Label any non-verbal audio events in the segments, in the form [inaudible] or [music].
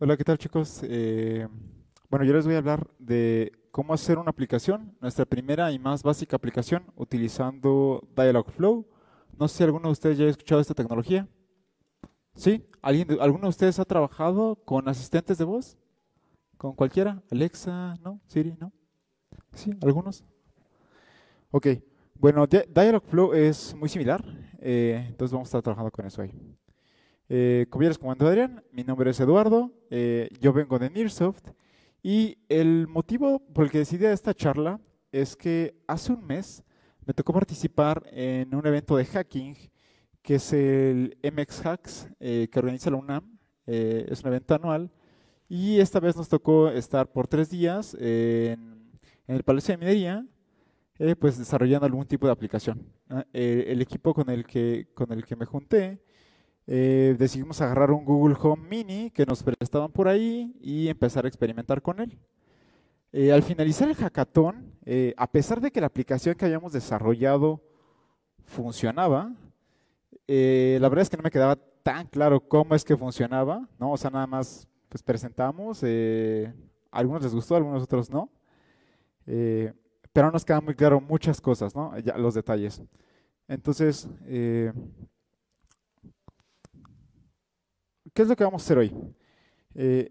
Hola, ¿qué tal chicos? Eh, bueno, yo les voy a hablar de cómo hacer una aplicación, nuestra primera y más básica aplicación utilizando Dialogflow. No sé si alguno de ustedes ya ha escuchado esta tecnología. ¿Sí? ¿Alguien, ¿Alguno de ustedes ha trabajado con asistentes de voz? ¿Con cualquiera? ¿Alexa? ¿No? ¿Siri? ¿No? ¿Sí? ¿Algunos? Ok. Bueno, Dialogflow es muy similar, eh, entonces vamos a estar trabajando con eso ahí. Eh, como Adrián, mi nombre es Eduardo, eh, yo vengo de Nearsoft y el motivo por el que decidí esta charla es que hace un mes me tocó participar en un evento de hacking que es el MX Hacks eh, que organiza la UNAM, eh, es un evento anual y esta vez nos tocó estar por tres días en, en el Palacio de Minería pues desarrollando algún tipo de aplicación. el equipo con el que, con el que me junté eh, decidimos agarrar un Google Home Mini que nos prestaban por ahí y empezar a experimentar con él. Eh, al finalizar el hackathon, eh, a pesar de que la aplicación que habíamos desarrollado funcionaba, la verdad es que no me quedaba tan claro cómo es que funcionaba, ¿no? O sea, nada más pues, presentamos, a algunos les gustó, a algunos otros no, pero nos quedan muy claro muchas cosas, ¿no? los detalles. Entonces, ¿Qué es lo que vamos a hacer hoy? Eh,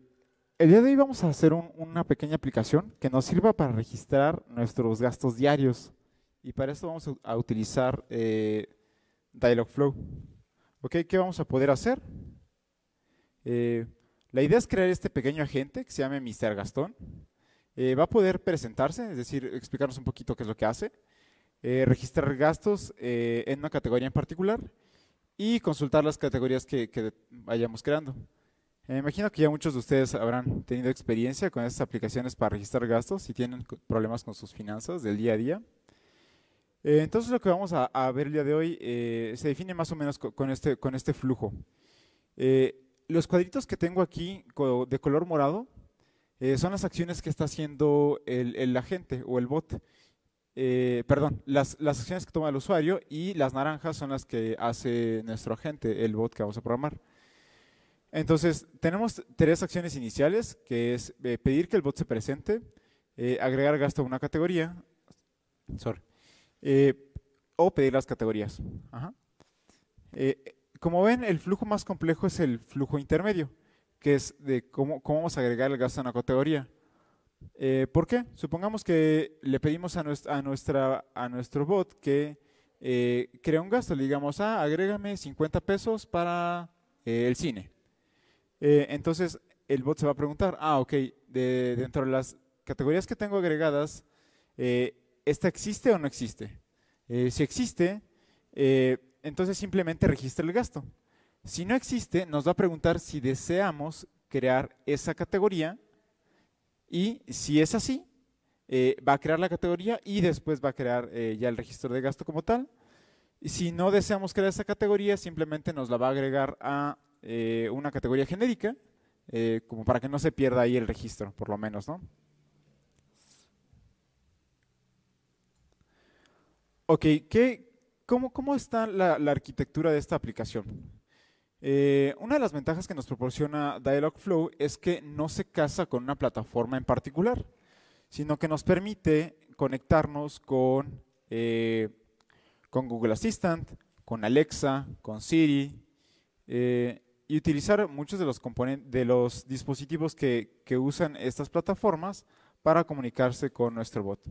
el día de hoy vamos a hacer una pequeña aplicación que nos sirva para registrar nuestros gastos diarios. Y para esto vamos a utilizar eh, Dialogflow. ¿Ok? ¿Qué vamos a poder hacer? Eh, la idea es crear este pequeño agente que se llame Mr. Gastón. va a poder presentarse, es decir, explicarnos un poquito qué es lo que hace, registrar gastos en una categoría en particular y consultar las categorías que, vayamos creando. Eh, me imagino que ya muchos de ustedes habrán tenido experiencia con estas aplicaciones para registrar gastos si tienen problemas con sus finanzas del día a día. Eh, entonces lo que vamos a, ver el día de hoy eh, se define más o menos con, este, con este flujo. los cuadritos que tengo aquí de color morado son las acciones que está haciendo el, el agente o el bot. Eh, perdón, las, acciones que toma el usuario y las naranjas son las que hace nuestro agente, el bot que vamos a programar. Entonces, tenemos tres acciones iniciales, que es eh, pedir que el bot se presente, eh, agregar gasto a una categoría, o pedir las categorías. como ven, el flujo más complejo es el flujo intermedio, que es de cómo vamos a agregar el gasto a una categoría. Eh, ¿Por qué? Supongamos que le pedimos a, a, nuestro bot que eh, crea un gasto. Le digamos, ah, agrégame 50 pesos para eh, el cine. entonces el bot se va a preguntar, ah, ok, dentro de las categorías que tengo agregadas, ¿esta existe o no existe? si existe, entonces simplemente registra el gasto. Si no existe, nos va a preguntar si deseamos crear esa categoría y si es así, eh, va a crear la categoría y después va a crear eh, ya el registro de gasto como tal. Y si no deseamos crear esa categoría, simplemente nos la va a agregar a eh, una categoría genérica, como para que no se pierda ahí el registro, por lo menos, ¿no? Ok, cómo, está la arquitectura de esta aplicación? Eh, una de las ventajas que nos proporciona Dialogflow es que no se casa con una plataforma en particular, sino que nos permite conectarnos con, eh, con Google Assistant, con Alexa, con Siri, eh, y utilizar muchos de los, de los dispositivos que, usan estas plataformas para comunicarse con nuestro bot.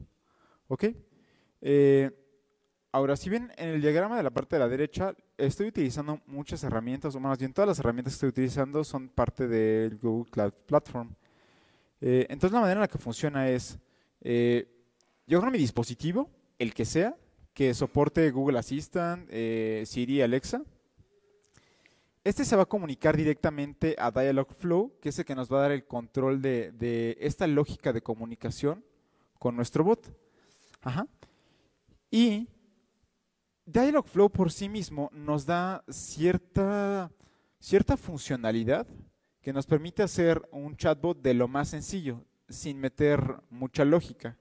ahora, si bien en el diagrama de la parte de la derecha estoy utilizando muchas herramientas, o más bien todas las herramientas que estoy utilizando son parte del Google Cloud Platform. Eh, entonces la manera en la que funciona es, eh, yo creo mi dispositivo, el que sea, que soporte Google Assistant, eh, Siri, Alexa, este se va a comunicar directamente a Dialogflow, que es el que nos va a dar el control de, de esta lógica de comunicación con nuestro bot. Ajá. Y Dialogflow por sí mismo nos da cierta, cierta funcionalidad que nos permite hacer un chatbot de lo más sencillo, sin meter mucha lógica.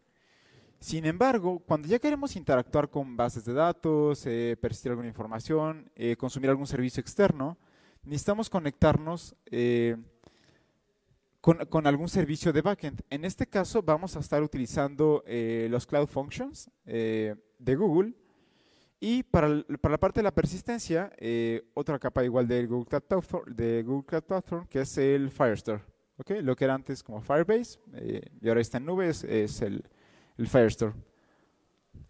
Sin embargo, cuando ya queremos interactuar con bases de datos, eh, persistir alguna información, eh, consumir algún servicio externo, necesitamos conectarnos eh, con, algún servicio de backend. En este caso, vamos a estar utilizando eh, los Cloud Functions de Google y para, para la parte de la persistencia, eh, otra capa igual de Google, Cloud Platform, de Google Cloud que es el Firestore. ¿okay? Lo que era antes como Firebase eh, y ahora está en nubes, es el, el Firestore.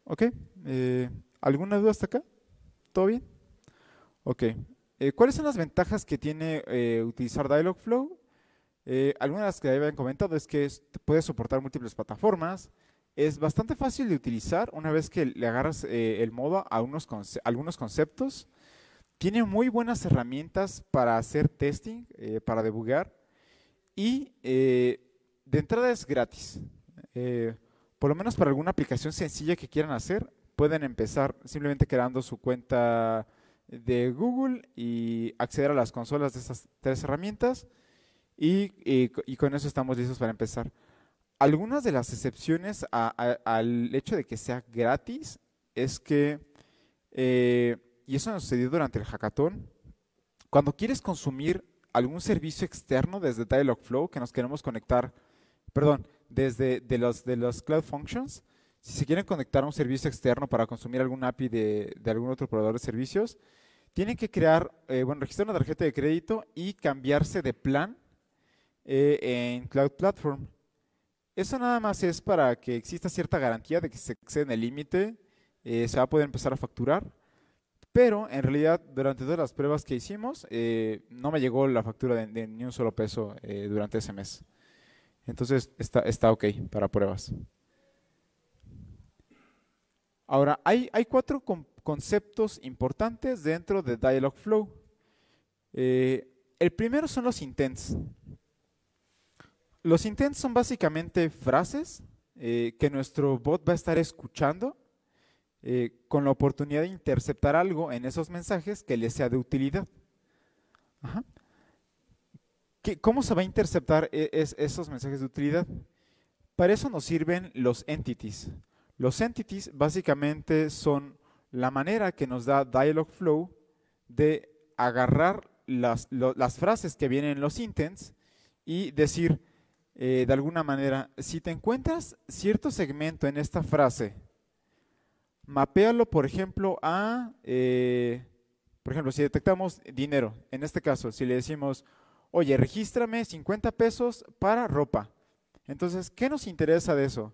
¿Ok? Eh, ¿Alguna duda hasta acá? ¿Todo bien? Ok. ¿Cuáles son las ventajas que tiene utilizar Dialogflow? de algunas que habían comentado es que puede soportar múltiples plataformas, es bastante fácil de utilizar una vez que le agarras eh, el modo a unos algunos conceptos. Tiene muy buenas herramientas para hacer testing, eh, para debugar. Y eh, de entrada es gratis. por lo menos para alguna aplicación sencilla que quieran hacer, pueden empezar simplemente creando su cuenta de Google y acceder a las consolas de estas tres herramientas. y, y con eso estamos listos para empezar algunas de las excepciones al hecho de que sea gratis es que, eh, y eso nos sucedió durante el hackathon, cuando quieres consumir algún servicio externo desde Dialogflow que nos queremos conectar, perdón, desde de los, de los Cloud Functions, si se quieren conectar a un servicio externo para consumir algún API de, de algún otro proveedor de servicios, tienen que crear, eh, bueno, registrar una tarjeta de crédito y cambiarse de plan eh, en Cloud Platform. Eso nada más es para que exista cierta garantía de que se excede el límite, eh, se va a poder empezar a facturar. Pero en realidad, durante todas las pruebas que hicimos, eh, no me llegó la factura de, ni un solo peso eh, durante ese mes. Entonces está, está ok para pruebas. Ahora, hay, hay cuatro conceptos importantes dentro de Dialogflow. Flow. el primero son los intents. Los intents son básicamente frases eh, que nuestro bot va a estar escuchando eh, con la oportunidad de interceptar algo en esos mensajes que le sea de utilidad. ¿Cómo se va a interceptar e, esos mensajes de utilidad? Para eso nos sirven los entities. Los entities básicamente son la manera que nos da Dialogflow de agarrar las frases que vienen en los intents y decir, eh, de alguna manera, si te encuentras cierto segmento en esta frase, mapealo, por ejemplo, a, eh, por ejemplo, si detectamos dinero, en este caso, si le decimos, oye, regístrame 50 pesos para ropa. Entonces, ¿qué nos interesa de eso?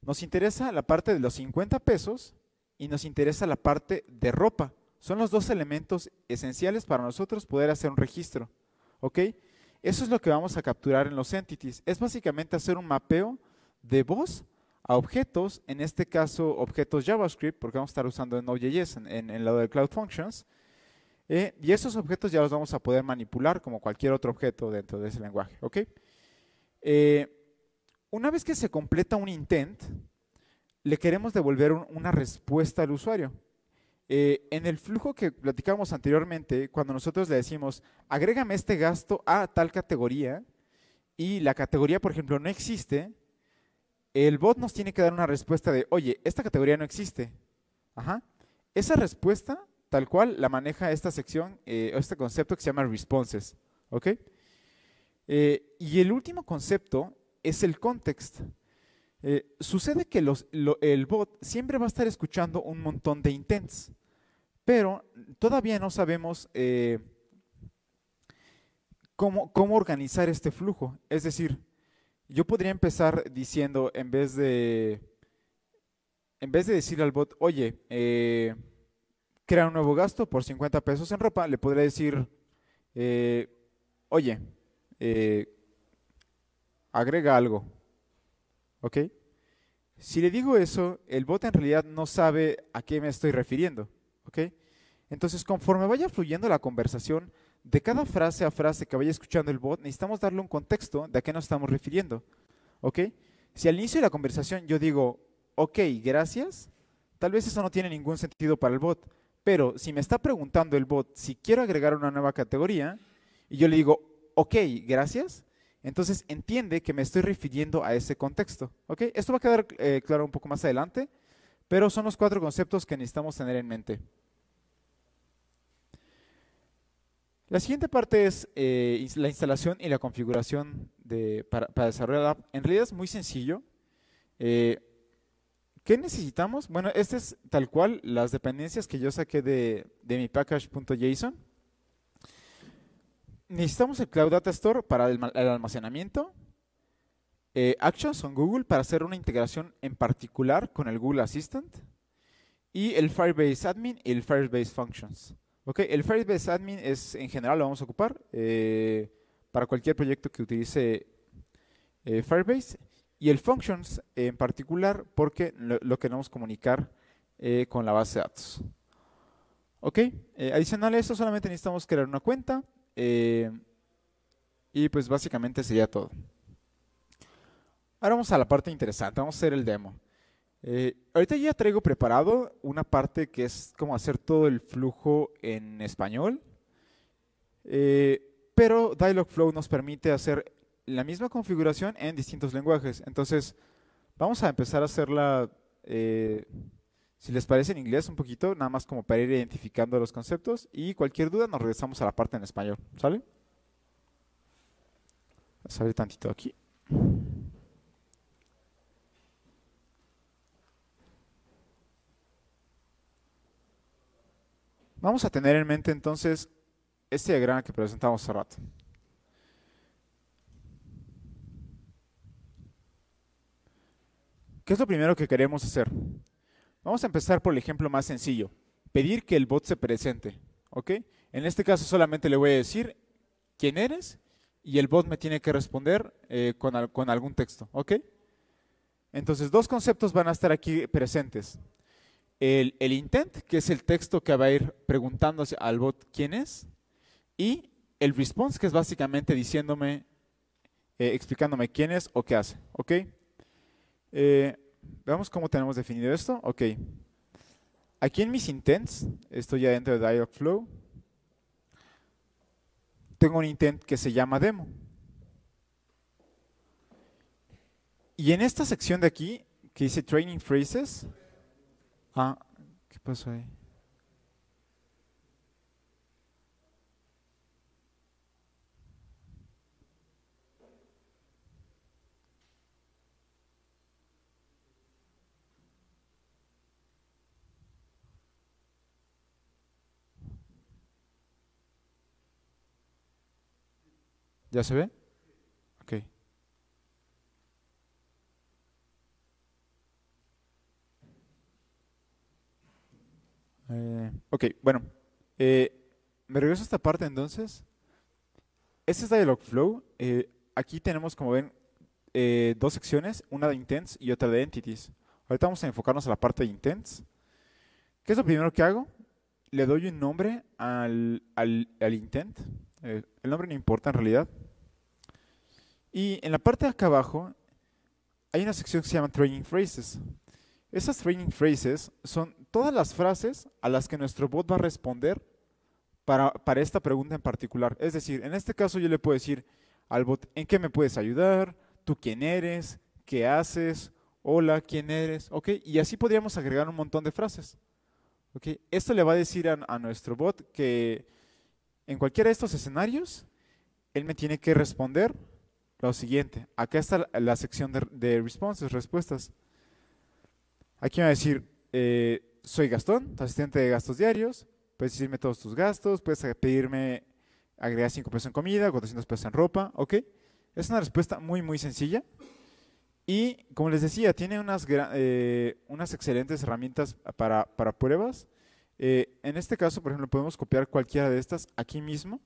Nos interesa la parte de los 50 pesos y nos interesa la parte de ropa. Son los dos elementos esenciales para nosotros poder hacer un registro. ¿Ok? Eso es lo que vamos a capturar en los entities. Es básicamente hacer un mapeo de voz a objetos, en este caso objetos JavaScript, porque vamos a estar usando Node.js en, el lado de Cloud Functions. Eh, y esos objetos ya los vamos a poder manipular como cualquier otro objeto dentro de ese lenguaje. ¿ok? Eh, una vez que se completa un intent, le queremos devolver una respuesta al usuario. Eh, en el flujo que platicábamos anteriormente, cuando nosotros le decimos, agrégame este gasto a tal categoría, y la categoría, por ejemplo, no existe, el bot nos tiene que dar una respuesta de, oye, esta categoría no existe. Esa respuesta, tal cual, la maneja esta sección, o eh, este concepto que se llama responses. ¿Ok? Eh, y el último concepto es el contexto. Eh, sucede que los, el bot siempre va a estar escuchando un montón de intents, pero todavía no sabemos eh, cómo, organizar este flujo. Es decir, yo podría empezar diciendo, en vez de, en vez de decir al bot, oye, eh, crea un nuevo gasto por 50 pesos en ropa, le podría decir, oye, agrega algo ¿Ok? Si le digo eso, el bot en realidad no sabe a qué me estoy refiriendo. ¿Ok? Entonces, conforme vaya fluyendo la conversación, de cada frase a frase que vaya escuchando el bot, necesitamos darle un contexto de a qué nos estamos refiriendo. ¿Ok? Si al inicio de la conversación yo digo, ok, gracias, tal vez eso no tiene ningún sentido para el bot. Pero si me está preguntando el bot si quiero agregar una nueva categoría, y yo le digo, ok, gracias, entonces entiende que me estoy refiriendo a ese contexto. ¿ok? Esto va a quedar eh, claro un poco más adelante, pero son los cuatro conceptos que necesitamos tener en mente. La siguiente parte es eh, la instalación y la configuración para, desarrollar la app. En realidad es muy sencillo. Eh, ¿Qué necesitamos? Bueno, este es tal cual las dependencias que yo saqué de, de mi package.json necesitamos el Cloud Data Store para el, almacenamiento, eh, Actions on Google para hacer una integración en particular con el Google Assistant y el Firebase Admin y el Firebase Functions. Okay, el Firebase Admin es en general lo vamos a ocupar eh, para cualquier proyecto que utilice eh, Firebase y el Functions en particular porque lo, queremos comunicar con la base de datos. Ok, adicional a eso solamente necesitamos crear una cuenta, eh, y pues básicamente sería todo. Ahora vamos a la parte interesante, vamos a hacer el demo. Eh, ahorita ya traigo preparado una parte que es como hacer todo el flujo en español, eh, pero Dialogflow nos permite hacer la misma configuración en distintos lenguajes. Entonces, vamos a empezar a hacerla eh, si les parece en inglés un poquito, nada más como para ir identificando los conceptos y cualquier duda nos regresamos a la parte en español, ¿sale? Vamos a abrir tantito aquí. Vamos a tener en mente entonces este diagrama que presentamos hace rato. ¿Qué es lo primero que queremos hacer? Vamos a empezar por el ejemplo más sencillo. Pedir que el bot se presente. ¿ok? En este caso solamente le voy a decir quién eres y el bot me tiene que responder eh, con, algún texto. ¿ok? Entonces dos conceptos van a estar aquí presentes. El, intent, que es el texto que va a ir preguntándose al bot quién es, y el response, que es básicamente diciéndome, eh, explicándome quién es o qué hace. ¿ok? Eh, veamos cómo tenemos definido esto. Ok. Aquí en mis intents, estoy ya dentro de Dialogflow, tengo un intent que se llama demo. Y en esta sección de aquí, que dice Training Phrases, ah, ¿qué pasó ahí? ¿Ya se ve? Ok. Eh, ok, bueno. Eh, me regreso a esta parte entonces. Este es dialog Flow. Eh, aquí tenemos, como ven, eh, dos secciones, una de Intents y otra de Entities. Ahorita vamos a enfocarnos a la parte de Intents. ¿Qué es lo primero que hago? Le doy un nombre al, al intent eh, el nombre no importa en realidad. Y en la parte de acá abajo hay una sección que se llama Training Phrases. Esas Training Phrases son todas las frases a las que nuestro bot va a responder para, esta pregunta en particular. Es decir, en este caso yo le puedo decir al bot, ¿en qué me puedes ayudar? ¿Tú quién eres? ¿Qué haces? Hola, ¿quién eres? ¿Ok? Y así podríamos agregar un montón de frases. ¿Ok? Esto le va a decir a nuestro bot que en cualquiera de estos escenarios, él me tiene que responder lo siguiente. Acá está la sección de, responses, respuestas. Aquí me va a decir, eh, soy Gastón, asistente de gastos diarios, puedes decirme todos tus gastos, puedes pedirme agregar 5 pesos en comida, 400 pesos en ropa, ¿ok? Es una respuesta muy, muy sencilla. Y como les decía, tiene unas, eh, unas excelentes herramientas para, para pruebas eh, en este caso, por ejemplo, podemos copiar cualquiera de estas aquí mismo.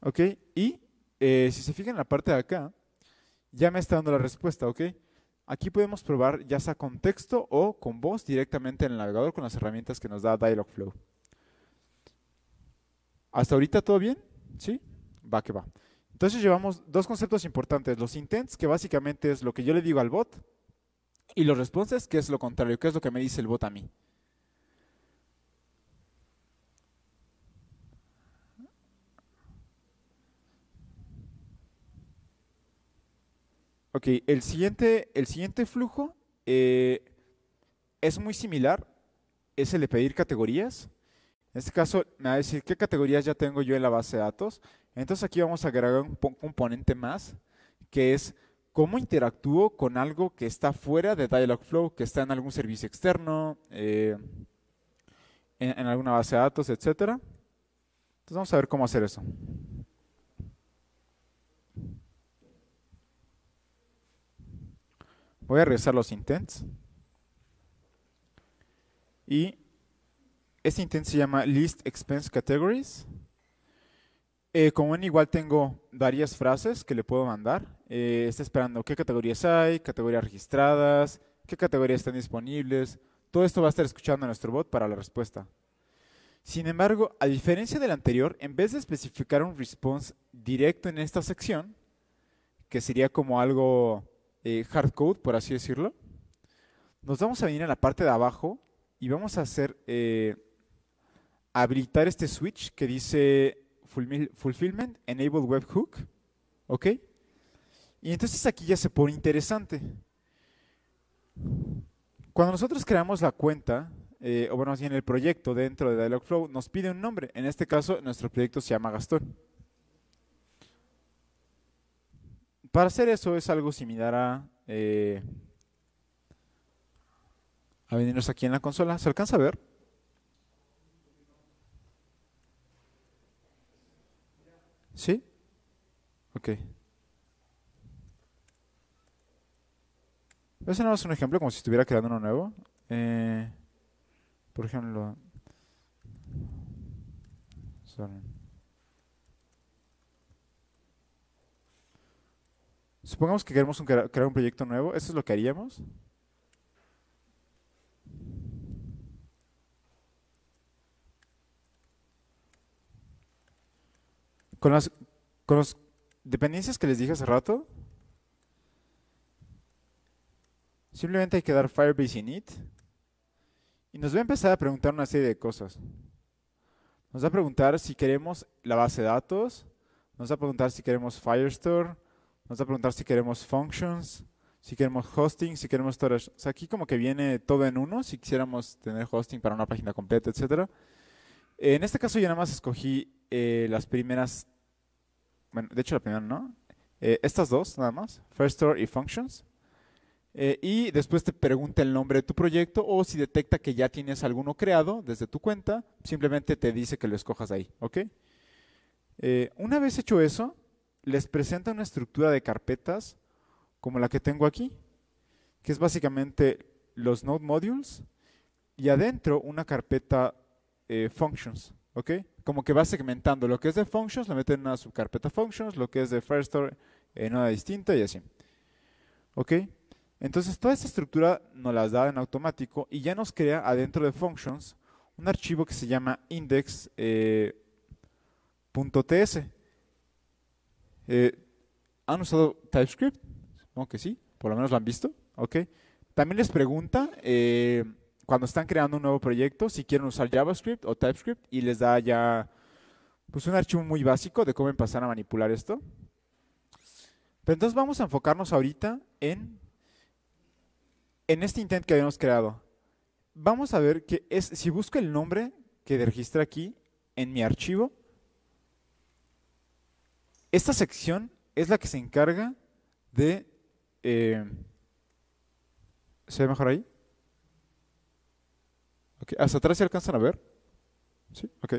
¿Ok? Y eh, si se fijan en la parte de acá, ya me está dando la respuesta, ¿ok? Aquí podemos probar ya sea con texto o con voz directamente en el navegador con las herramientas que nos da Dialogflow. ¿Hasta ahorita todo bien? ¿Sí? Va que va. Entonces llevamos dos conceptos importantes, los intents, que básicamente es lo que yo le digo al bot, y los responses, que es lo contrario? ¿Qué es lo que me dice el bot a mí? Ok, el siguiente, el siguiente flujo eh, es muy similar, es el de pedir categorías. En este caso, me va a decir qué categorías ya tengo yo en la base de datos. Entonces aquí vamos a agregar un componente más, que es cómo interactúo con algo que está fuera de Dialogflow, que está en algún servicio externo, eh, en, alguna base de datos, etcétera. Entonces vamos a ver cómo hacer eso. Voy a regresar los intents. Y este intent se llama list expense categories. Eh, como ven, igual tengo varias frases que le puedo mandar. Eh, está esperando qué categorías hay, categorías registradas, qué categorías están disponibles. Todo esto va a estar escuchando nuestro bot para la respuesta. Sin embargo, a diferencia del anterior, en vez de especificar un response directo en esta sección, que sería como algo eh, code, por así decirlo, nos vamos a venir a la parte de abajo y vamos a hacer eh, habilitar este switch que dice Fulfillment Enable Webhook. ¿Ok? Y entonces aquí ya se pone interesante. Cuando nosotros creamos la cuenta, eh, o bueno, así en el proyecto dentro de Dialogflow, nos pide un nombre. En este caso, nuestro proyecto se llama Gastón. Para hacer eso es algo similar a, eh, a venirnos aquí en la consola. ¿Se alcanza a ver? ¿Sí? Ok. Ese no es un ejemplo, como si estuviera creando uno nuevo. Eh, por ejemplo... Supongamos que queremos un, crear un proyecto nuevo. Eso es lo que haríamos. con las, dependencias que les dije hace rato, simplemente hay que dar Firebase init y nos va a empezar a preguntar una serie de cosas. Nos va a preguntar si queremos la base de datos, nos va a preguntar si queremos Firestore, nos va a preguntar si queremos functions, si queremos hosting, si queremos storage. O sea, aquí como que viene todo en uno, si quisiéramos tener hosting para una página completa, etc. En este caso yo nada más escogí eh, las primeras bueno, de hecho la primera no, eh, estas dos nada más, First Store y Functions, eh, y después te pregunta el nombre de tu proyecto o si detecta que ya tienes alguno creado desde tu cuenta, simplemente te dice que lo escojas ahí, ¿ok? Eh, una vez hecho eso, les presenta una estructura de carpetas como la que tengo aquí, que es básicamente los node modules y adentro una carpeta functions, ¿ok? como que va segmentando lo que es de functions, lo mete en una subcarpeta functions, lo que es de Firestore store en una distinta y así. ¿Ok? Entonces toda esta estructura nos la da en automático y ya nos crea adentro de functions un archivo que se llama index.ts. Eh, eh, ¿Han usado TypeScript? Supongo que sí, por lo menos lo han visto. ¿Ok? También les pregunta... Eh, cuando están creando un nuevo proyecto, si quieren usar JavaScript o TypeScript y les da ya pues un archivo muy básico de cómo empezar a manipular esto. Pero entonces vamos a enfocarnos ahorita en, en este intent que habíamos creado. Vamos a ver que es, si busco el nombre que registra aquí en mi archivo, esta sección es la que se encarga de... Eh, ¿Se ve mejor ahí? ¿Hasta atrás se alcanzan a ver? Sí, ok.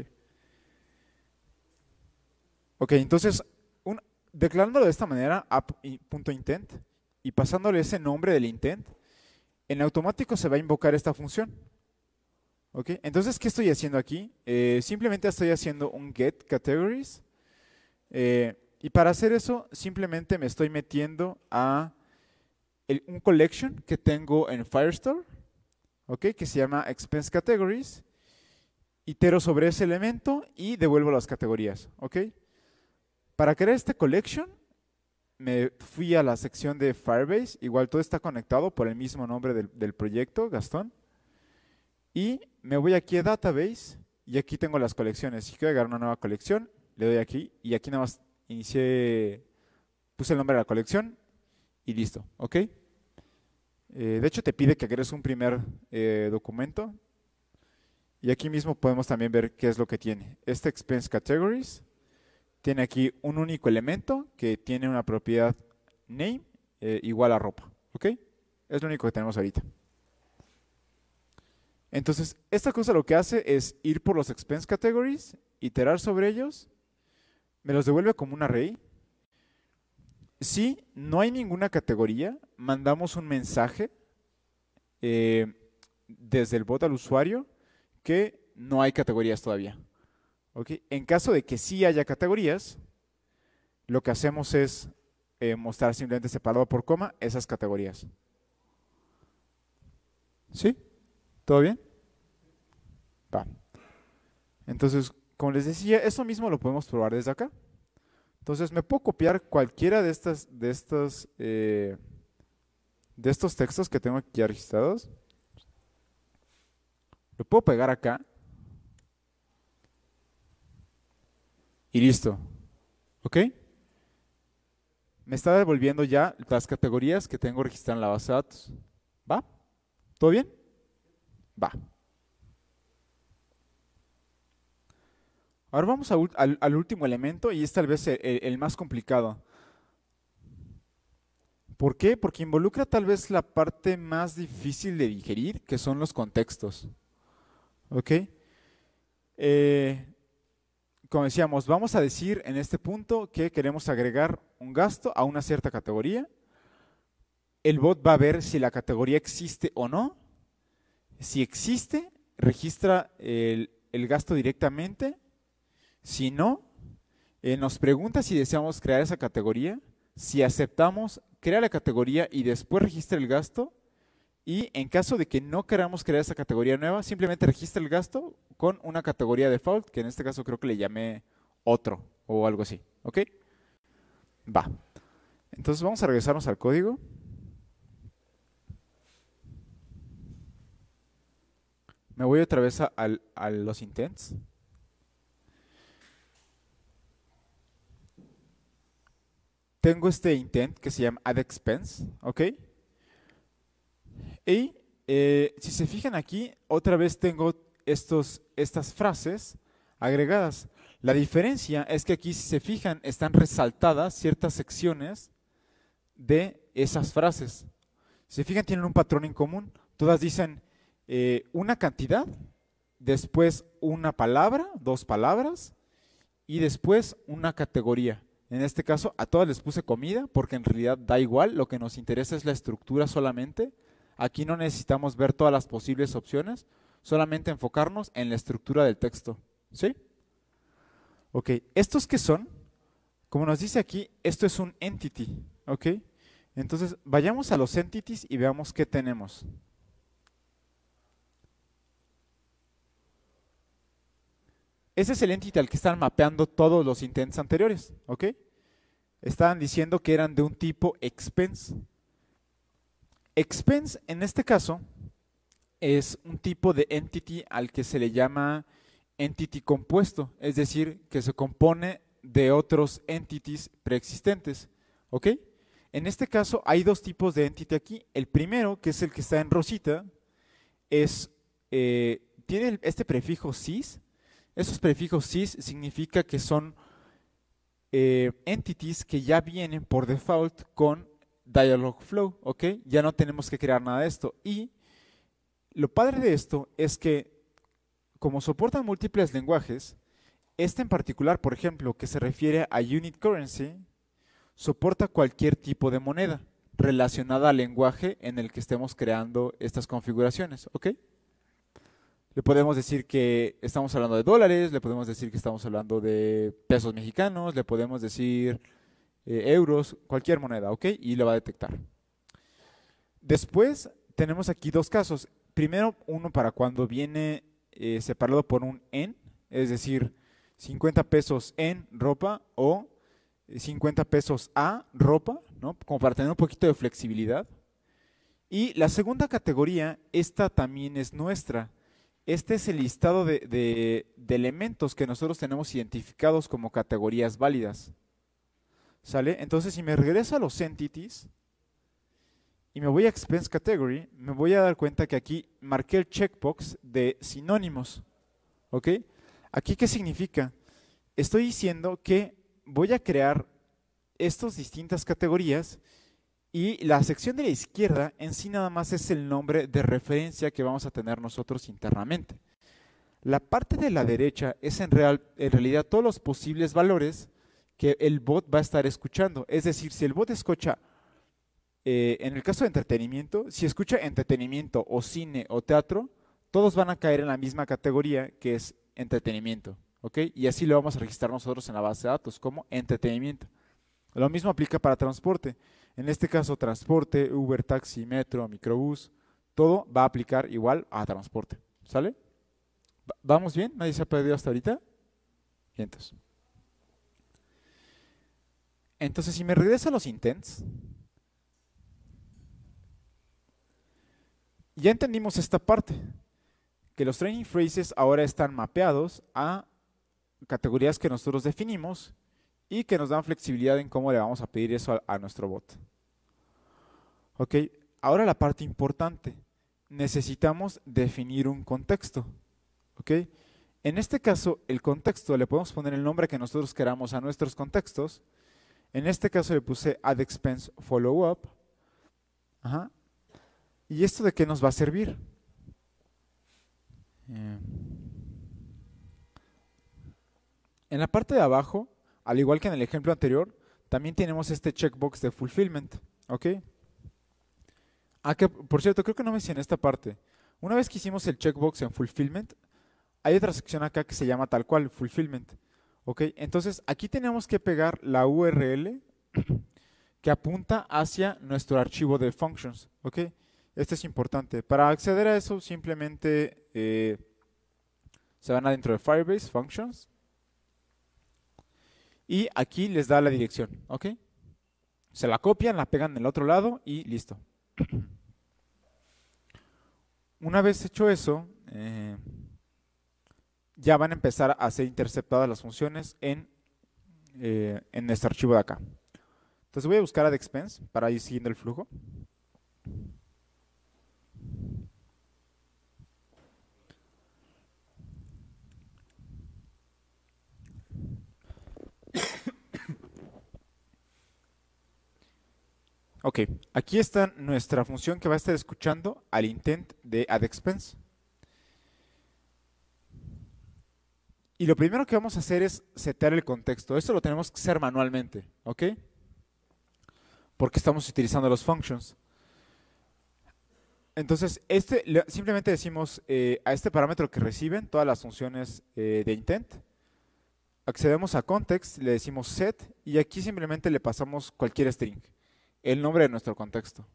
Ok, entonces, declarándolo de esta manera, app.intent, y pasándole ese nombre del intent, en automático se va a invocar esta función. ¿Ok? Entonces, ¿qué estoy haciendo aquí? Eh, simplemente estoy haciendo un get categories. Eh, y para hacer eso, simplemente me estoy metiendo a un collection que tengo en Firestore ¿ok? Que se llama expense categories. Itero sobre ese elemento y devuelvo las categorías, ¿ok? Para crear este collection, me fui a la sección de Firebase. Igual todo está conectado por el mismo nombre del, del proyecto, Gastón. Y me voy aquí a Database y aquí tengo las colecciones. Si quiero agregar una nueva colección, le doy aquí y aquí nada más puse el nombre de la colección y listo, ¿ok? Eh, de hecho, te pide que agregues un primer eh, documento. Y aquí mismo podemos también ver qué es lo que tiene. Este expense categories tiene aquí un único elemento que tiene una propiedad name eh, igual a ropa. ¿Ok? Es lo único que tenemos ahorita. Entonces, esta cosa lo que hace es ir por los expense categories, iterar sobre ellos, me los devuelve como un array, si no hay ninguna categoría, mandamos un mensaje eh, desde el bot al usuario que no hay categorías todavía. En caso de que sí haya categorías, lo que hacemos es eh, mostrar simplemente separado por coma esas categorías. ¿Sí? ¿Todo bien? Va. Entonces, como les decía, eso mismo lo podemos probar desde acá. Entonces me puedo copiar cualquiera de, estas, de, estos, eh, de estos textos que tengo aquí registrados. Lo puedo pegar acá. Y listo. ¿Ok? Me está devolviendo ya las categorías que tengo registradas en la base de datos. ¿Va? ¿Todo bien? Va. Ahora vamos al, último elemento y es tal vez el, más complicado. ¿Por qué? Porque involucra tal vez la parte más difícil de digerir, que son los contextos. ¿Ok? Eh, como decíamos, vamos a decir en este punto que queremos agregar un gasto a una cierta categoría. El bot va a ver si la categoría existe o no. Si existe, registra el gasto directamente si no, eh, nos pregunta si deseamos crear esa categoría, si aceptamos, crea la categoría y después registra el gasto. Y en caso de que no queramos crear esa categoría nueva, simplemente registra el gasto con una categoría default, que en este caso creo que le llamé otro o algo así. ¿Ok? Va. Entonces vamos a regresarnos al código. Me voy otra vez a los intents. tengo este intent que se llama add expense, Y eh, si se fijan aquí, otra vez tengo estos, estas frases agregadas. La diferencia es que aquí, si se fijan, están resaltadas ciertas secciones de esas frases. Si se fijan, tienen un patrón en común. Todas dicen eh, una cantidad, después una palabra, dos palabras, y después una categoría. En este caso, a todas les puse comida porque en realidad da igual, lo que nos interesa es la estructura solamente. Aquí no necesitamos ver todas las posibles opciones, solamente enfocarnos en la estructura del texto. ¿Sí? Ok, ¿estos qué son? Como nos dice aquí, esto es un entity. ¿Ok? Entonces, vayamos a los entities y veamos qué tenemos. Ese es el entity al que están mapeando todos los intents anteriores, ¿ok? Estaban diciendo que eran de un tipo expense. Expense, en este caso, es un tipo de entity al que se le llama entity compuesto, es decir, que se compone de otros entities preexistentes, ¿ok? En este caso hay dos tipos de entity aquí. El primero, que es el que está en rosita, es, eh, tiene este prefijo sys, esos prefijos sys significa que son eh, entities que ya vienen por default con Dialogflow, ¿ok? Ya no tenemos que crear nada de esto. Y lo padre de esto es que como soportan múltiples lenguajes, este en particular, por ejemplo, que se refiere a Unit Currency, soporta cualquier tipo de moneda relacionada al lenguaje en el que estemos creando estas configuraciones, ¿ok? Le podemos decir que estamos hablando de dólares, le podemos decir que estamos hablando de pesos mexicanos, le podemos decir eh, euros, cualquier moneda, ¿ok? Y le va a detectar. Después tenemos aquí dos casos. Primero, uno para cuando viene eh, separado por un en, es decir, 50 pesos en ropa o 50 pesos a ropa, ¿no? Como para tener un poquito de flexibilidad. Y la segunda categoría, esta también es nuestra, este es el listado de, elementos que nosotros tenemos identificados como categorías válidas. ¿Sale? Entonces, si me regreso a los entities y me voy a expense category, me voy a dar cuenta que aquí marqué el checkbox de sinónimos. ¿Ok? ¿Aquí qué significa? Estoy diciendo que voy a crear estas distintas categorías y la sección de la izquierda en sí nada más es el nombre de referencia que vamos a tener nosotros internamente. La parte de la derecha es en, real, en realidad todos los posibles valores que el bot va a estar escuchando. Es decir, si el bot escucha, eh, en el caso de entretenimiento, si escucha entretenimiento o cine o teatro, todos van a caer en la misma categoría que es entretenimiento. Y así lo vamos a registrar nosotros en la base de datos como entretenimiento. Lo mismo aplica para transporte. En este caso, transporte, Uber, taxi, metro, microbús, todo va a aplicar igual a transporte. ¿Sale? ¿Vamos bien? ¿Nadie se ha perdido hasta ahorita? entonces. Entonces, si me regreso a los intents, ya entendimos esta parte, que los training phrases ahora están mapeados a categorías que nosotros definimos y que nos dan flexibilidad en cómo le vamos a pedir eso a, nuestro bot. Ok, ahora la parte importante. Necesitamos definir un contexto. Ok, en este caso, el contexto le podemos poner el nombre que nosotros queramos a nuestros contextos. En este caso le puse add expense follow up. ¿Y esto de qué nos va a servir? Eh, en la parte de abajo al igual que en el ejemplo anterior, también tenemos este checkbox de fulfillment. ¿Ok? Ah, por cierto, creo que no me mencioné esta parte. Una vez que hicimos el checkbox en fulfillment, hay otra sección acá que se llama tal cual, fulfillment. ¿Ok? Entonces, aquí tenemos que pegar la URL [clears throat] que apunta hacia nuestro archivo de functions. ¿Ok? Esto es importante. Para acceder a eso, simplemente eh, se van adentro de Firebase, Functions, y aquí les da la dirección, ¿ok? Se la copian, la pegan del otro lado y listo. Una vez hecho eso, eh, ya van a empezar a ser interceptadas las funciones en, eh, en este archivo de acá. Entonces voy a buscar a Expense para ir siguiendo el flujo. Ok, aquí está nuestra función que va a estar escuchando al intent de expense. Y lo primero que vamos a hacer es setear el contexto. Esto lo tenemos que hacer manualmente, ¿ok? Porque estamos utilizando los functions. Entonces, este, simplemente decimos eh, a este parámetro que reciben todas las funciones eh, de intent. Accedemos a context, le decimos set y aquí simplemente le pasamos cualquier string el nombre de nuestro contexto.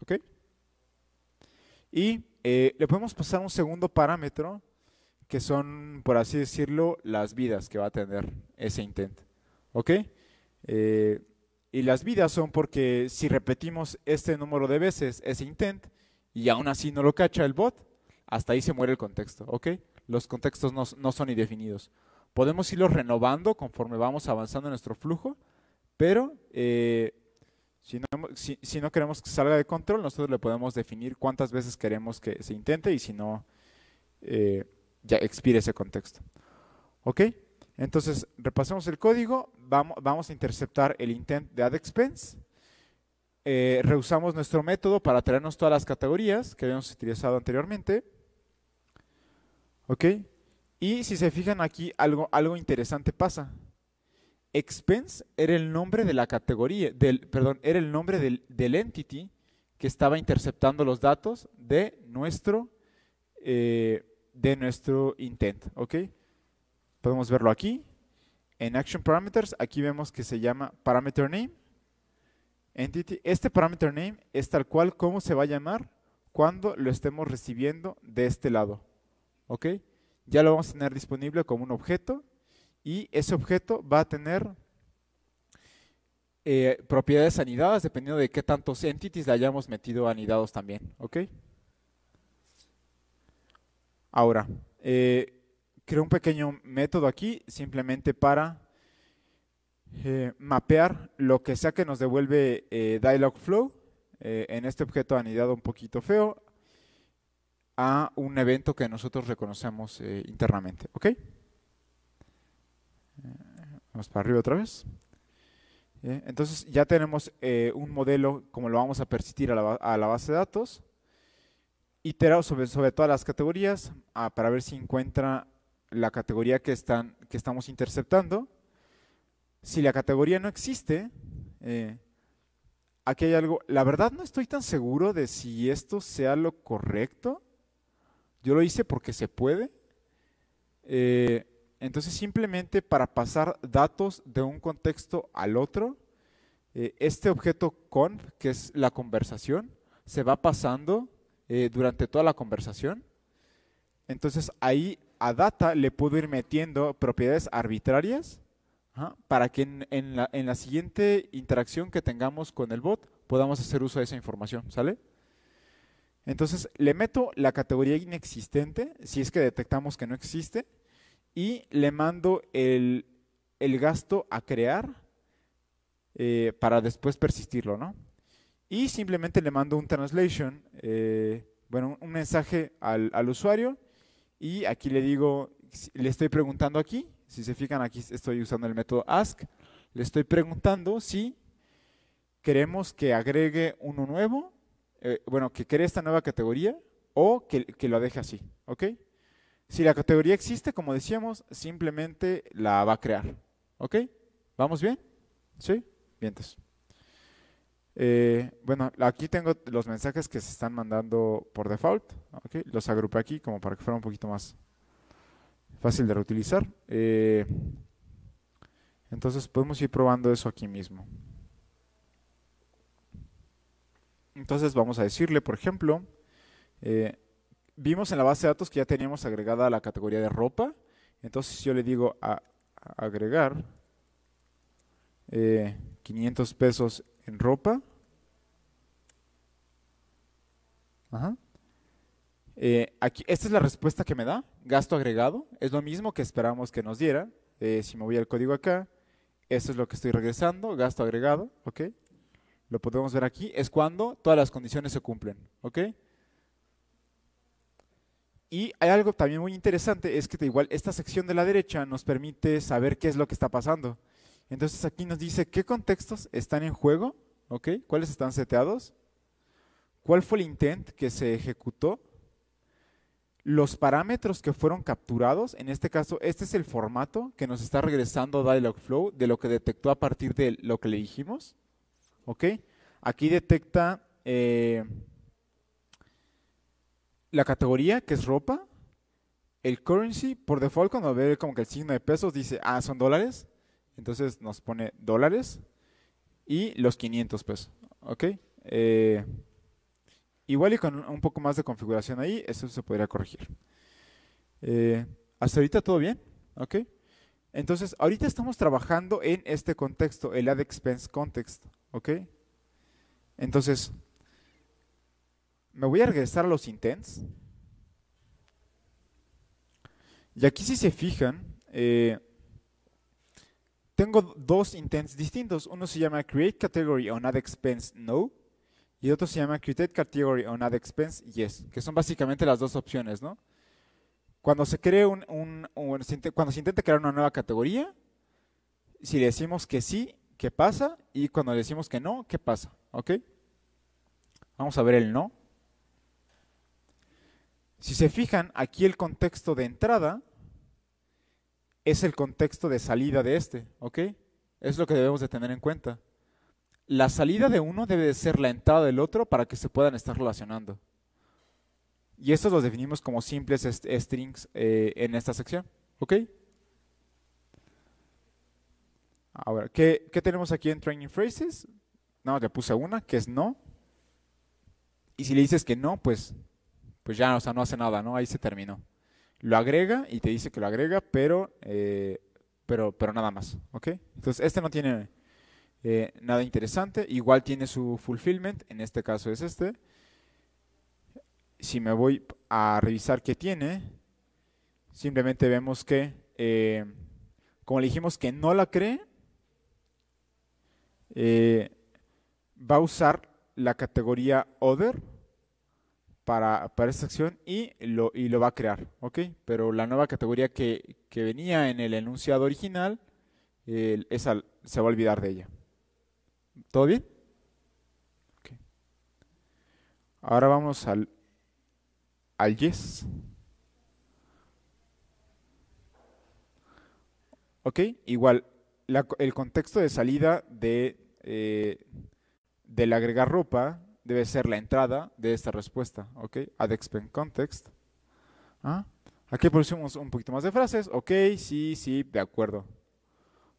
¿Ok? Y eh, le podemos pasar un segundo parámetro, que son, por así decirlo, las vidas que va a tener ese intent. ¿Ok? Eh, y las vidas son porque si repetimos este número de veces ese intent y aún así no lo cacha el bot, hasta ahí se muere el contexto. ¿Ok? Los contextos no, son indefinidos. Podemos irlos renovando conforme vamos avanzando en nuestro flujo, pero eh, si no, queremos que salga de control, nosotros le podemos definir cuántas veces queremos que se intente y si no, eh, ya expire ese contexto. ¿Ok? Entonces, repasemos el código. Vamos, a interceptar el intent de addExpense. Eh, reusamos nuestro método para traernos todas las categorías que habíamos utilizado anteriormente. ¿Ok? Y si se fijan aquí, algo, algo interesante pasa. Expense era el nombre de la categoría, del, perdón, era el nombre del, entity que estaba interceptando los datos de nuestro, eh, de nuestro intent. ¿ok? Podemos verlo aquí. En Action Parameters, aquí vemos que se llama Parameter Name. Entity. Este Parameter Name es tal cual como se va a llamar cuando lo estemos recibiendo de este lado. ¿ok? Ya lo vamos a tener disponible como un objeto y ese objeto va a tener eh, propiedades anidadas dependiendo de qué tantos entities le hayamos metido anidados también. ¿ok? Ahora, eh, creo un pequeño método aquí simplemente para eh, mapear lo que sea que nos devuelve Dialogflow en este objeto anidado un poquito feo a un evento que nosotros reconocemos internamente. ¿ok? Vamos para arriba otra vez. Eh, entonces ya tenemos eh, un modelo como lo vamos a persistir a la, base de datos. Iterado sobre, sobre todas las categorías ah, para ver si encuentra la categoría que, están, que estamos interceptando. Si la categoría no existe, eh, aquí hay algo. La verdad no estoy tan seguro de si esto sea lo correcto. Yo lo hice porque se puede. Eh, entonces simplemente para pasar datos de un contexto al otro, eh, este objeto conf, que es la conversación, se va pasando eh, durante toda la conversación. Entonces ahí a data le puedo ir metiendo propiedades arbitrarias para que en, la, siguiente interacción que tengamos con el bot podamos hacer uso de esa información, ¿sale? Entonces le meto la categoría inexistente, si es que detectamos que no existe, y le mando el, gasto a crear eh, para después persistirlo, ¿no? Y simplemente le mando un translation, eh, bueno, un mensaje al, usuario y aquí le digo, le estoy preguntando aquí, si se fijan aquí estoy usando el método ask, le estoy preguntando si queremos que agregue uno nuevo, eh, bueno, que cree esta nueva categoría o que, que lo deje así, ¿ok? Si la categoría existe, como decíamos, simplemente la va a crear. ¿Ok? ¿Vamos bien? ¿Sí? Bien, entonces. Eh, bueno, aquí tengo los mensajes que se están mandando por default. Los agrupé aquí como para que fuera un poquito más fácil de reutilizar. Eh, entonces podemos ir probando eso aquí mismo. Entonces vamos a decirle, por ejemplo, eh, vimos en la base de datos que ya teníamos agregada la categoría de ropa. Entonces yo le digo a, agregar 500 eh, pesos en ropa. Ajá. Eh, aquí, esta es la respuesta que me da, gasto agregado. Es lo mismo que esperamos que nos diera. Eh, si me voy al código acá, esto es lo que estoy regresando, gasto agregado, ¿ok? Lo podemos ver aquí, es cuando todas las condiciones se cumplen, ¿ok? Y hay algo también muy interesante, es que igual esta sección de la derecha nos permite saber qué es lo que está pasando. Entonces aquí nos dice qué contextos están en juego, ¿okay? ¿Cuáles están seteados? ¿Cuál fue el intent que se ejecutó? Los parámetros que fueron capturados, en este caso, este es el formato que nos está regresando Dialogflow de lo que detectó a partir de lo que le dijimos, ¿ok? Aquí detecta... Eh, la categoría, que es ropa, el currency, por default, cuando ve como que el signo de pesos, dice, ah, son dólares. Entonces nos pone dólares y los 500 pesos. ¿Ok? Eh, igual y con un poco más de configuración ahí, eso se podría corregir. Eh, hasta ahorita todo bien. ¿Ok? Entonces, ahorita estamos trabajando en este contexto, el ad expense context. ¿Ok? Entonces, me voy a regresar a los intents. Y aquí si se fijan, eh, tengo dos intents distintos. Uno se llama create category on add expense no y otro se llama create category on add expense yes, que son básicamente las dos opciones, ¿no? Cuando se un, intenta, cuando se crear una nueva categoría, si le decimos que sí, ¿qué pasa? Y cuando le decimos que no, ¿qué pasa? ¿Ok? Vamos a ver el no. Si se fijan, aquí el contexto de entrada es el contexto de salida de este, ¿ok? Es lo que debemos de tener en cuenta. La salida de uno debe ser la entrada del otro para que se puedan estar relacionando. Y estos los definimos como simples strings eh, en esta sección, ¿ok? Ahora, ¿qué, ¿qué tenemos aquí en Training Phrases? No, ya puse una, que es no. Y si le dices que no, pues pues ya, o sea, no hace nada, ¿no? Ahí se terminó. Lo agrega y te dice que lo agrega, pero, eh, pero, pero nada más, ¿ok? Entonces, este no tiene eh, nada interesante. Igual tiene su fulfillment, en este caso es este. Si me voy a revisar qué tiene, simplemente vemos que, eh, como le dijimos que no la cree, va a usar la categoría other para, para esta acción y lo, y lo va a crear, ¿ok? Pero la nueva categoría que, que venía en el enunciado original, se va a olvidar de ella. ¿Todo bien? Ahora vamos al, al yes. ¿Ok? Igual, el contexto de salida de, eh, del agregar ropa debe ser la entrada de esta respuesta. ¿Ok? Add expand context. Ah, aquí pusimos un poquito más de frases. Ok, sí, sí, de acuerdo.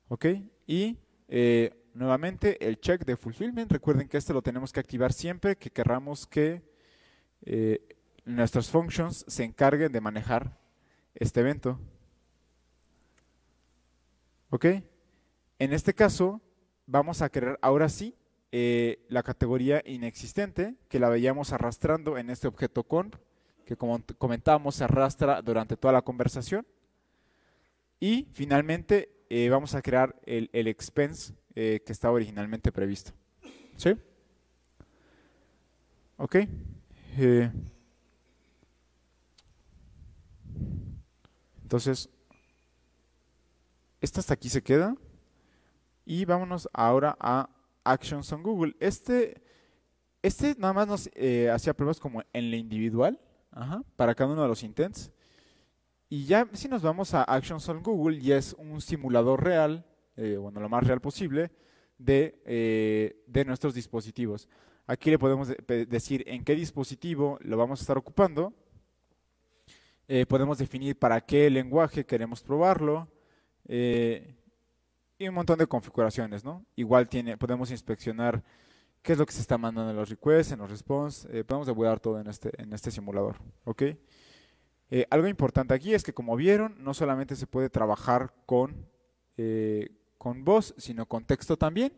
¿Ok? Y eh, nuevamente el check de fulfillment. Recuerden que este lo tenemos que activar siempre que querramos que eh, nuestras functions se encarguen de manejar este evento. ¿Ok? En este caso, vamos a querer ahora sí eh, la categoría inexistente que la veíamos arrastrando en este objeto con, que como comentábamos se arrastra durante toda la conversación. Y finalmente eh, vamos a crear el, expense eh, que estaba originalmente previsto. ¿Sí? Ok. entonces, esta hasta aquí se queda. Y vámonos ahora a Actions on Google. Este, este nada más nos eh, hacía pruebas como en la individual, para cada uno de los intents. Y ya si nos vamos a Actions on Google, ya es un simulador real, eh, bueno, lo más real posible, de, eh, nuestros dispositivos. Aquí le podemos decir en qué dispositivo lo vamos a estar ocupando. podemos definir para qué lenguaje queremos probarlo un montón de configuraciones, ¿no? Igual tiene, podemos inspeccionar qué es lo que se está mandando en los requests, en los response, eh, podemos debugar todo en este, en este simulador, ¿ok? Eh, algo importante aquí es que como vieron, no solamente se puede trabajar con, eh, con voz, sino con texto también.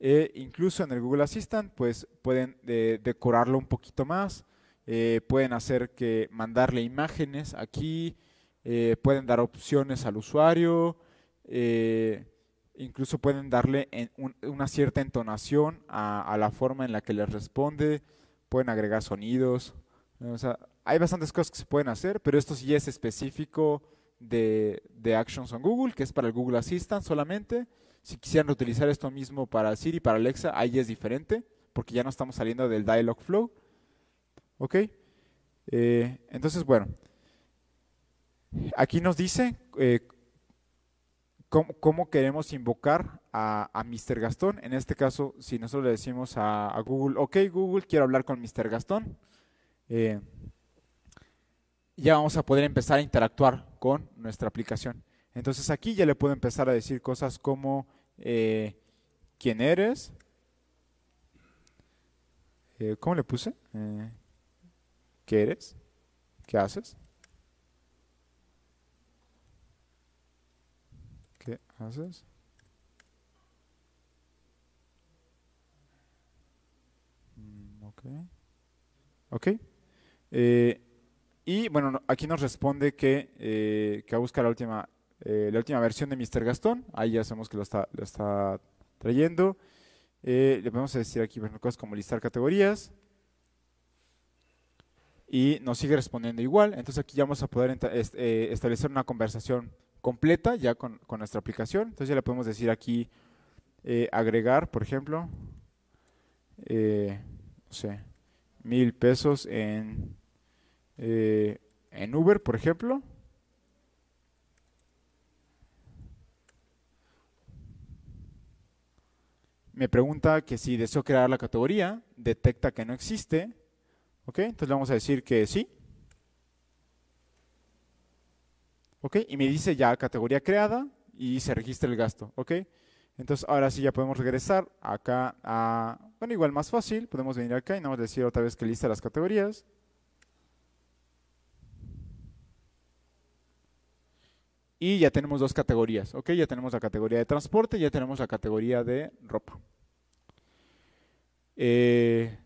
E incluso en el Google Assistant, pues pueden decorarlo un poquito más, pueden hacer que mandarle imágenes aquí, pueden dar opciones al usuario, eh, incluso pueden darle una cierta entonación a, la forma en la que les responde, pueden agregar sonidos, hay bastantes cosas que se pueden hacer, pero esto sí es específico de, Actions on Google, que es para el Google Assistant solamente. Si quisieran utilizar esto mismo para Siri, para Alexa, ahí es diferente, porque ya no estamos saliendo del Dialog Flow. ¿Ok? Eh, entonces, bueno, aquí nos dice eh, cómo, queremos invocar a, a, Mr. Gastón. En este caso, si nosotros le decimos a, Google, ok Google, quiero hablar con Mr. Gastón, eh, ya vamos a poder empezar a interactuar con nuestra aplicación. Entonces aquí ya le puedo empezar a decir cosas como eh, quién eres, eh, ¿cómo le puse? ¿Qué eres? ¿Qué haces? Entonces. Mm, ok. Eh, y bueno, aquí nos responde que, eh, a buscar la última, eh, la última versión de Mr. Gastón. Ahí ya sabemos que lo está, trayendo. Eh, le podemos decir aquí cosas como listar categorías. Y nos sigue respondiendo igual. Entonces aquí ya vamos a poder establecer una conversación completa ya con, nuestra aplicación. Entonces ya le podemos decir aquí eh, agregar, por ejemplo, eh, no sé, mil pesos en, eh, en Uber, por ejemplo. me pregunta que si deseo crear la categoría, detecta que no existe. ¿Ok? Entonces le vamos a decir que sí. Y me dice ya categoría creada y se registra el gasto, ¿ok? Entonces ahora sí ya podemos regresar acá a, bueno, igual más fácil, podemos venir acá y nada más decir otra vez que lista las categorías. Y ya tenemos dos categorías, ¿ok? Ya tenemos la categoría de transporte, y ya tenemos la categoría de ropa. Eh,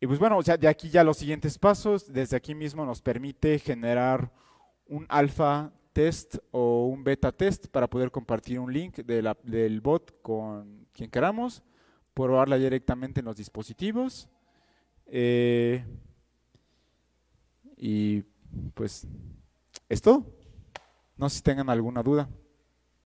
y pues bueno, de aquí ya los siguientes pasos, desde aquí mismo nos permite generar un alfa test o un beta test para poder compartir un link del bot con quien queramos, probarla directamente en los dispositivos. Eh, y pues, ¿esto? No sé si tengan alguna duda.